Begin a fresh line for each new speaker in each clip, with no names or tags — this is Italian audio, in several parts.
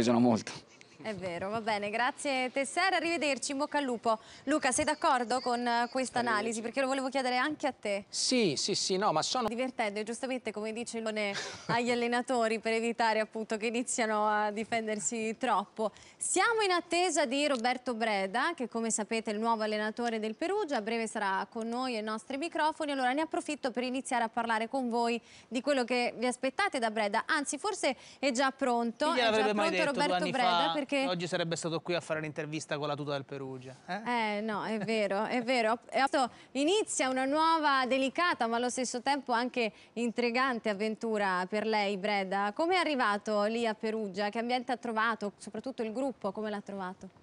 bisogna molto.
È vero, va bene, grazie Tessera, arrivederci, in bocca al lupo. Luca, sei d'accordo con eh, questa analisi? Perché lo volevo chiedere anche a te.
Sì, sì, sì, no, ma
sono... Divertendo, giustamente come dice il Lone agli allenatori per evitare appunto che iniziano a difendersi troppo. Siamo in attesa di Roberto Breda, che come sapete è il nuovo allenatore del Perugia, a breve sarà con noi ai nostri microfoni, allora ne approfitto per iniziare a parlare con voi di quello che vi aspettate da Breda, anzi forse è già pronto, è già pronto Roberto Breda perché perché... Oggi
sarebbe stato qui a fare l'intervista con la tuta del Perugia.
Eh, eh no, è vero, è vero. Inizia una nuova, delicata, ma allo stesso tempo anche intrigante avventura per lei, Breda. Come è arrivato lì a Perugia? Che ambiente ha trovato? Soprattutto il gruppo, come l'ha trovato?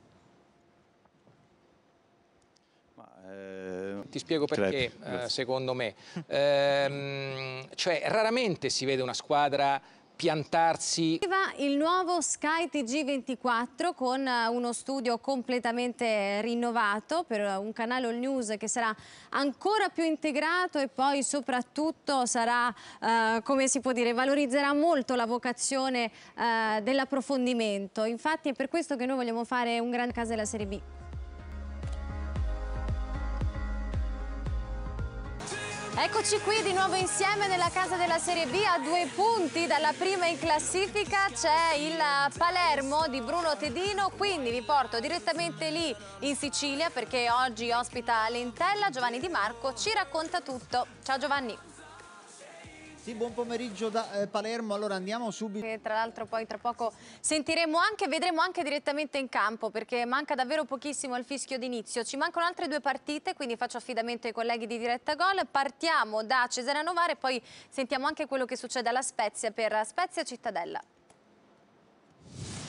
ti eh, spiego perché, eh, secondo me. Eh, cioè, raramente si vede una squadra piantarsi.
Il nuovo Sky TG24 con eh, uno studio completamente rinnovato per un canale All News che sarà ancora più integrato e poi soprattutto sarà, eh, come si può dire, valorizzerà molto la vocazione eh, dell'approfondimento. Infatti è per questo che noi vogliamo fare un gran caso della Serie B. Eccoci qui di nuovo insieme nella casa della Serie B a due punti dalla prima in classifica c'è il Palermo di Bruno Tedino quindi vi porto direttamente lì in Sicilia perché oggi ospita l'Intella Giovanni Di Marco ci racconta tutto. Ciao Giovanni! Sì, buon pomeriggio da eh, Palermo, allora andiamo subito. E tra l'altro poi tra poco sentiremo anche, vedremo anche direttamente in campo perché manca davvero pochissimo al fischio d'inizio. Ci mancano altre due partite, quindi faccio affidamento ai colleghi di Diretta Gol. Partiamo da Cesare Novara e poi sentiamo anche quello che succede alla Spezia per Spezia Cittadella.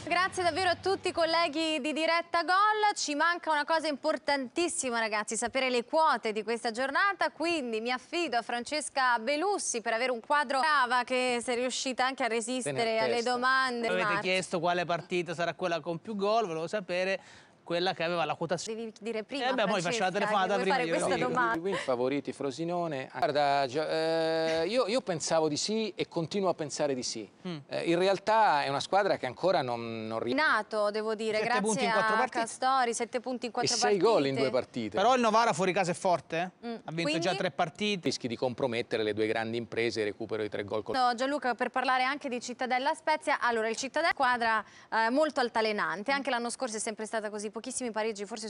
Grazie davvero a tutti i colleghi di Diretta Gol. Ci manca una cosa importantissima ragazzi, sapere le quote di questa giornata, quindi mi affido a Francesca Belussi per avere un quadro brava che sei riuscita anche a resistere alle domande. Avete
chiesto quale partita sarà quella con più gol, volevo sapere quella che aveva la quotazione. Devi dire prima. Eh beh, poi faceva la telefonata prima. fare questa io. domanda. Quindi favoriti Frosinone. Guarda, eh, io, io, pensavo di sì e continuo a pensare di sì. Mm. Eh, in realtà è una squadra che ancora non, non riesce.
Nato, devo dire, sette grazie in a partite. Castori, sette punti in 4 partite. E 6 gol in due
partite. Però il Novara fuori casa è forte,
eh? mm. ha vinto Quindi... già tre
partite. Rischi di compromettere le due grandi imprese, recupero i tre gol. Con... No,
Gianluca, per parlare anche di Cittadella Spezia, allora il Cittadella è una squadra eh, molto altalenante, anche l'anno scorso è sempre stata così pochissimi pareggi, forse